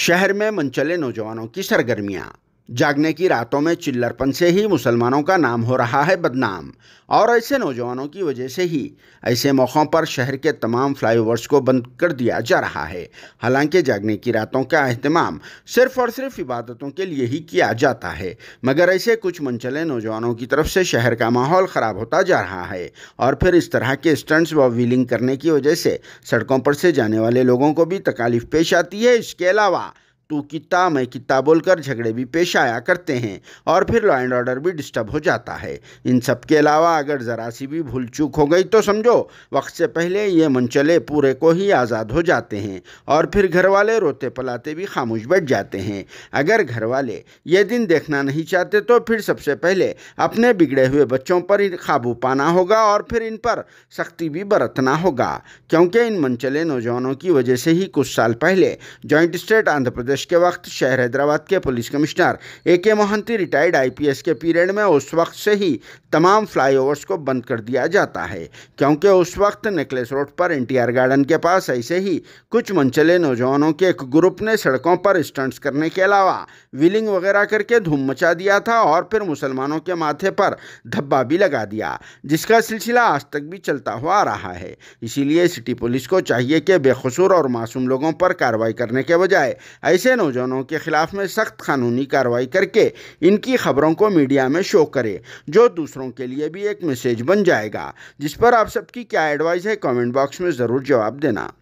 शहर में मनचले नौजवानों की सरगर्मियाँ जागने की रातों में चिल्लरपन से ही मुसलमानों का नाम हो रहा है बदनाम और ऐसे नौजवानों की वजह से ही ऐसे मौक़ों पर शहर के तमाम फ्लाईओवर्स को बंद कर दिया जा रहा है हालांकि जागने की रातों का अहतमाम सिर्फ और सिर्फ इबादतों के लिए ही किया जाता है मगर ऐसे कुछ मनचले नौजवानों की तरफ से शहर का माहौल ख़राब होता जा रहा है और फिर इस तरह के स्टंट्स व व्हीलिंग करने की वजह से सड़कों पर से जाने वाले लोगों को भी तकालीफ पेश आती है इसके अलावा तू किता मैं किता बोलकर झगड़े भी पेश आया करते हैं और फिर लॉ एंड ऑर्डर भी डिस्टर्ब हो जाता है इन सब के अलावा अगर ज़रा सी भी भूल चूक हो गई तो समझो वक्त से पहले ये मनचले पूरे को ही आज़ाद हो जाते हैं और फिर घर वाले रोते पलाते भी खामोश बैठ जाते हैं अगर घर वाले ये दिन देखना नहीं चाहते तो फिर सबसे पहले अपने बिगड़े हुए बच्चों पर काबू पाना होगा और फिर इन पर सख्ती भी बरतना होगा क्योंकि इन मनचले नौजवानों की वजह से ही कुछ साल पहले जॉइंट स्टेट आंध्र प्रदेश दिवस के वक्त शहर हैदराबाद के police commissioner A K Mohanty retired IPS के पीरियड में उस वक्त से ही तमाम फ्लाईओवर्स को बंद कर दिया जाता है क्योंकि उस वक्त नेकलेस रोड पर एन गार्डन के पास ऐसे ही कुछ मंचले नौजवानों के एक ग्रुप ने सड़कों पर स्टंट्स करने के अलावा व्हीलिंग वगैरह करके धूम मचा दिया था और फिर मुसलमानों के माथे पर धब्बा भी लगा दिया जिसका सिलसिला आज तक भी चलता हुआ आ रहा है इसीलिए सिटी पुलिस को चाहिए कि बेखसूर और मासूम लोगों पर कार्रवाई करने के बजाय ऐसे ऐसे नौजवानों के ख़िलाफ़ में सख्त कानूनी कार्रवाई करके इनकी खबरों को मीडिया में शो करे जो दूसरों के लिए भी एक मैसेज बन जाएगा जिस पर आप सबकी क्या एडवाइस है कमेंट बॉक्स में ज़रूर जवाब देना